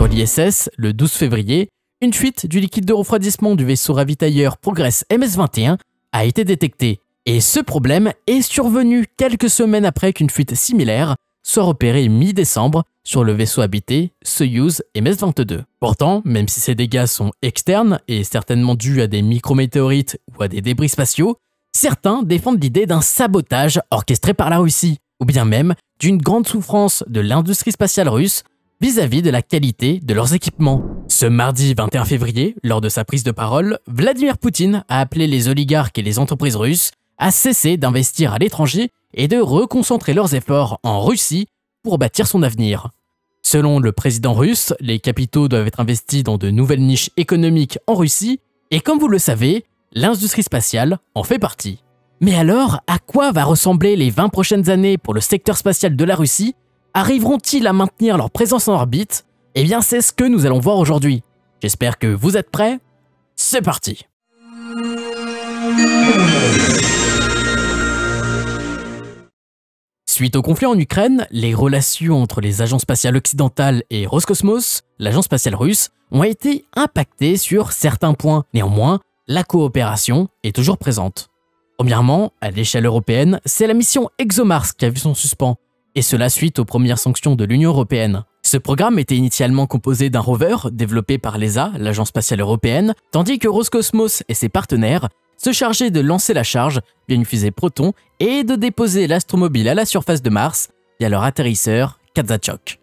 Sur l'ISS, le 12 février, une fuite du liquide de refroidissement du vaisseau ravitailleur Progress MS-21 a été détectée. Et ce problème est survenu quelques semaines après qu'une fuite similaire soit repérée mi-décembre sur le vaisseau habité Soyuz MS-22. Pourtant, même si ces dégâts sont externes et certainement dus à des micrométéorites ou à des débris spatiaux, certains défendent l'idée d'un sabotage orchestré par la Russie, ou bien même d'une grande souffrance de l'industrie spatiale russe vis-à-vis de la qualité de leurs équipements. Ce mardi 21 février, lors de sa prise de parole, Vladimir Poutine a appelé les oligarques et les entreprises russes à cesser d'investir à l'étranger et de reconcentrer leurs efforts en Russie pour bâtir son avenir. Selon le président russe, les capitaux doivent être investis dans de nouvelles niches économiques en Russie, et comme vous le savez, l'industrie spatiale en fait partie. Mais alors, à quoi va ressembler les 20 prochaines années pour le secteur spatial de la Russie Arriveront-ils à maintenir leur présence en orbite Eh bien c'est ce que nous allons voir aujourd'hui. J'espère que vous êtes prêts. C'est parti Suite au conflit en Ukraine, les relations entre les agences spatiales occidentales et Roscosmos, l'agence spatiale russe, ont été impactées sur certains points. Néanmoins, la coopération est toujours présente. Premièrement, à l'échelle européenne, c'est la mission ExoMars qui a vu son suspens et cela suite aux premières sanctions de l'Union européenne. Ce programme était initialement composé d'un rover développé par l'ESA, l'Agence spatiale européenne, tandis que Roscosmos et ses partenaires se chargeaient de lancer la charge via une fusée Proton et de déposer l'astromobile à la surface de Mars via leur atterrisseur Kazachok.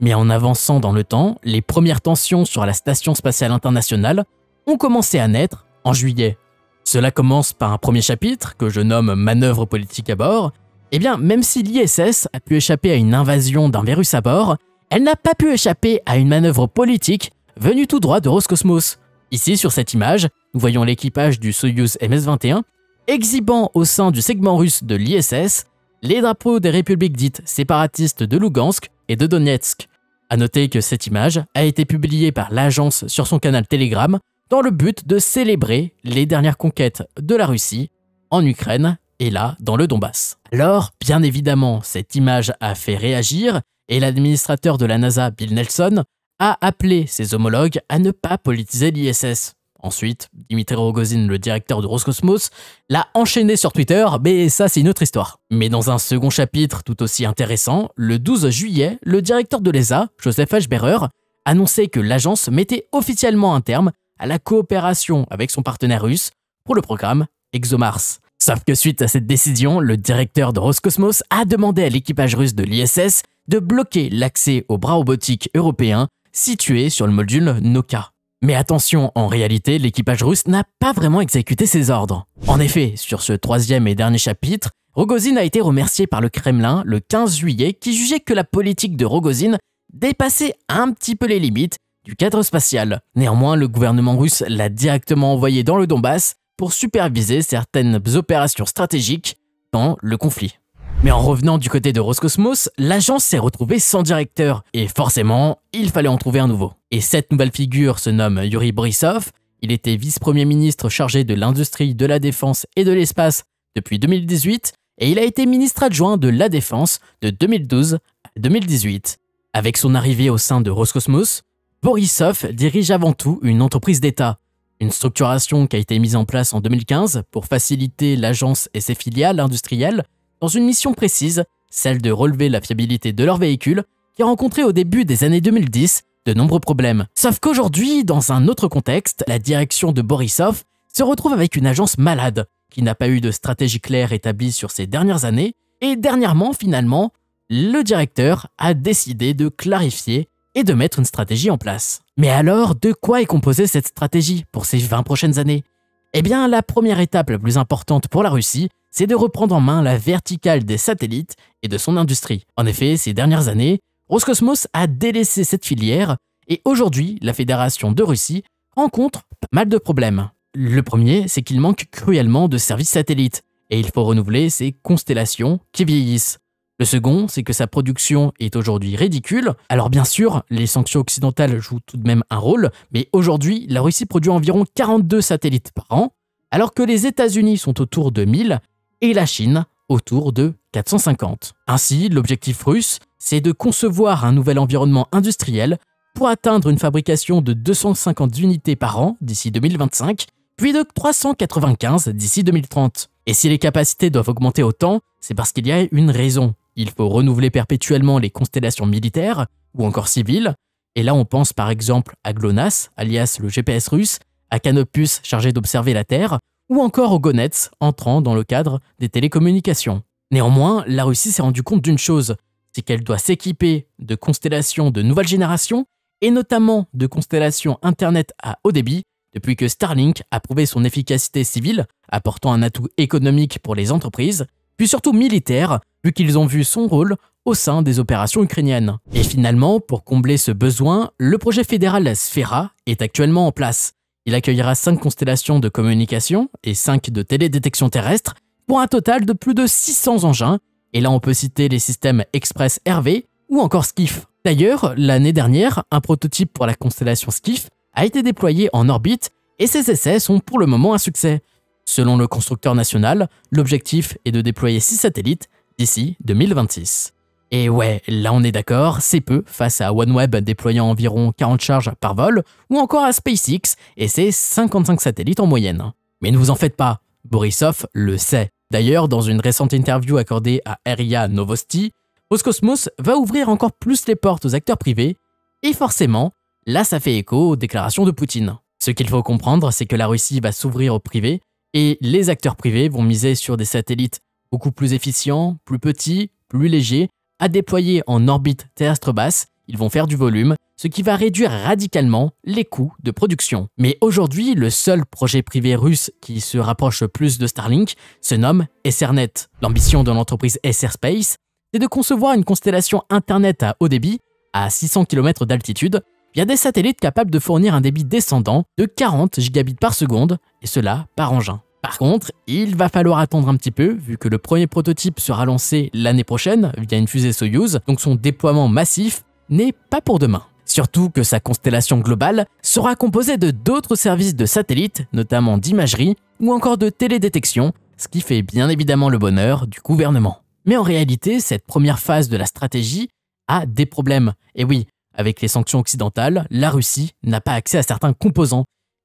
Mais en avançant dans le temps, les premières tensions sur la Station spatiale internationale ont commencé à naître en juillet. Cela commence par un premier chapitre que je nomme Manœuvre politique à bord, eh bien, même si l'ISS a pu échapper à une invasion d'un virus à bord, elle n'a pas pu échapper à une manœuvre politique venue tout droit de Roscosmos. Ici, sur cette image, nous voyons l'équipage du Soyuz MS-21 exhibant au sein du segment russe de l'ISS les drapeaux des républiques dites séparatistes de Lugansk et de Donetsk. A noter que cette image a été publiée par l'agence sur son canal Telegram dans le but de célébrer les dernières conquêtes de la Russie en Ukraine et là, dans le Donbass. Alors, bien évidemment, cette image a fait réagir et l'administrateur de la NASA, Bill Nelson, a appelé ses homologues à ne pas politiser l'ISS. Ensuite, Dimitri Rogozin, le directeur de Roscosmos, l'a enchaîné sur Twitter, mais ça c'est une autre histoire. Mais dans un second chapitre tout aussi intéressant, le 12 juillet, le directeur de l'ESA, Joseph H. Berer, annonçait que l'agence mettait officiellement un terme à la coopération avec son partenaire russe pour le programme ExoMars. Sauf que suite à cette décision, le directeur de Roscosmos a demandé à l'équipage russe de l'ISS de bloquer l'accès aux bras robotique européens situés sur le module Noka. Mais attention, en réalité, l'équipage russe n'a pas vraiment exécuté ses ordres. En effet, sur ce troisième et dernier chapitre, Rogozin a été remercié par le Kremlin le 15 juillet qui jugeait que la politique de Rogozin dépassait un petit peu les limites du cadre spatial. Néanmoins, le gouvernement russe l'a directement envoyé dans le Donbass pour superviser certaines opérations stratégiques dans le conflit. Mais en revenant du côté de Roscosmos, l'agence s'est retrouvée sans directeur, et forcément, il fallait en trouver un nouveau. Et cette nouvelle figure se nomme Yuri Borisov, il était vice-premier ministre chargé de l'industrie, de la défense et de l'espace depuis 2018, et il a été ministre adjoint de la défense de 2012 à 2018. Avec son arrivée au sein de Roscosmos, Borisov dirige avant tout une entreprise d'État, une structuration qui a été mise en place en 2015 pour faciliter l'agence et ses filiales industrielles dans une mission précise, celle de relever la fiabilité de leurs véhicules, qui a rencontré au début des années 2010 de nombreux problèmes. Sauf qu'aujourd'hui, dans un autre contexte, la direction de Borisov se retrouve avec une agence malade, qui n'a pas eu de stratégie claire établie sur ces dernières années, et dernièrement, finalement, le directeur a décidé de clarifier et de mettre une stratégie en place. Mais alors, de quoi est composée cette stratégie pour ces 20 prochaines années Eh bien, la première étape la plus importante pour la Russie, c'est de reprendre en main la verticale des satellites et de son industrie. En effet, ces dernières années, Roscosmos a délaissé cette filière et aujourd'hui, la Fédération de Russie rencontre pas mal de problèmes. Le premier, c'est qu'il manque cruellement de services satellites et il faut renouveler ces constellations qui vieillissent. Le second, c'est que sa production est aujourd'hui ridicule. Alors bien sûr, les sanctions occidentales jouent tout de même un rôle, mais aujourd'hui, la Russie produit environ 42 satellites par an, alors que les États-Unis sont autour de 1000 et la Chine autour de 450. Ainsi, l'objectif russe, c'est de concevoir un nouvel environnement industriel pour atteindre une fabrication de 250 unités par an d'ici 2025, puis de 395 d'ici 2030. Et si les capacités doivent augmenter autant, c'est parce qu'il y a une raison. Il faut renouveler perpétuellement les constellations militaires ou encore civiles. Et là, on pense par exemple à GLONASS, alias le GPS russe, à Canopus chargé d'observer la Terre, ou encore au Gonets entrant dans le cadre des télécommunications. Néanmoins, la Russie s'est rendue compte d'une chose, c'est qu'elle doit s'équiper de constellations de nouvelle génération, et notamment de constellations Internet à haut débit, depuis que Starlink a prouvé son efficacité civile, apportant un atout économique pour les entreprises, puis surtout militaire, vu qu'ils ont vu son rôle au sein des opérations ukrainiennes. Et finalement, pour combler ce besoin, le projet fédéral Sfera est actuellement en place. Il accueillera 5 constellations de communication et 5 de télédétection terrestre pour un total de plus de 600 engins, et là on peut citer les systèmes Express RV ou encore Skiff. D'ailleurs, l'année dernière, un prototype pour la constellation Skiff a été déployé en orbite et ses essais sont pour le moment un succès. Selon le constructeur national, l'objectif est de déployer 6 satellites d'ici 2026. Et ouais, là on est d'accord, c'est peu face à OneWeb déployant environ 40 charges par vol, ou encore à SpaceX et ses 55 satellites en moyenne. Mais ne vous en faites pas, Borisov le sait. D'ailleurs, dans une récente interview accordée à RIA Novosti, Roscosmos va ouvrir encore plus les portes aux acteurs privés, et forcément, là ça fait écho aux déclarations de Poutine. Ce qu'il faut comprendre, c'est que la Russie va s'ouvrir au privé et les acteurs privés vont miser sur des satellites beaucoup plus efficients, plus petits, plus légers, à déployer en orbite terrestre basse, ils vont faire du volume, ce qui va réduire radicalement les coûts de production. Mais aujourd'hui, le seul projet privé russe qui se rapproche plus de Starlink se nomme SRNet. L'ambition de l'entreprise SR Space, c'est de concevoir une constellation Internet à haut débit, à 600 km d'altitude, via des satellites capables de fournir un débit descendant de 40 gigabits par seconde, et cela par engin. Par contre, il va falloir attendre un petit peu, vu que le premier prototype sera lancé l'année prochaine via une fusée Soyuz, donc son déploiement massif n'est pas pour demain. Surtout que sa constellation globale sera composée de d'autres services de satellites, notamment d'imagerie ou encore de télédétection, ce qui fait bien évidemment le bonheur du gouvernement. Mais en réalité, cette première phase de la stratégie a des problèmes. Et oui, avec les sanctions occidentales, la Russie n'a pas accès à certains composants.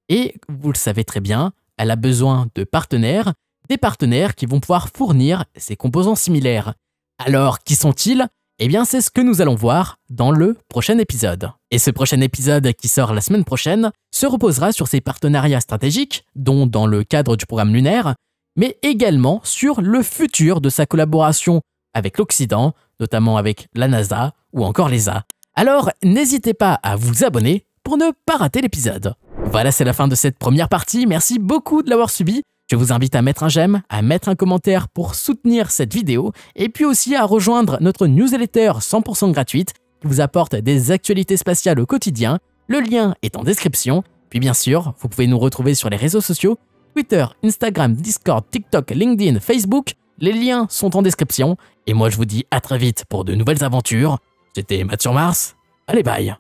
Et, vous le savez très bien, elle a besoin de partenaires, des partenaires qui vont pouvoir fournir ces composants similaires. Alors, qui sont-ils Eh bien, c'est ce que nous allons voir dans le prochain épisode. Et ce prochain épisode qui sort la semaine prochaine se reposera sur ses partenariats stratégiques, dont dans le cadre du programme lunaire, mais également sur le futur de sa collaboration avec l'Occident, notamment avec la NASA ou encore l'ESA. Alors n'hésitez pas à vous abonner pour ne pas rater l'épisode. Voilà, c'est la fin de cette première partie. Merci beaucoup de l'avoir subi. Je vous invite à mettre un j'aime, à mettre un commentaire pour soutenir cette vidéo et puis aussi à rejoindre notre newsletter 100% gratuite qui vous apporte des actualités spatiales au quotidien. Le lien est en description. Puis bien sûr, vous pouvez nous retrouver sur les réseaux sociaux Twitter, Instagram, Discord, TikTok, LinkedIn, Facebook. Les liens sont en description. Et moi, je vous dis à très vite pour de nouvelles aventures. C'était Maths sur Mars. Allez, bye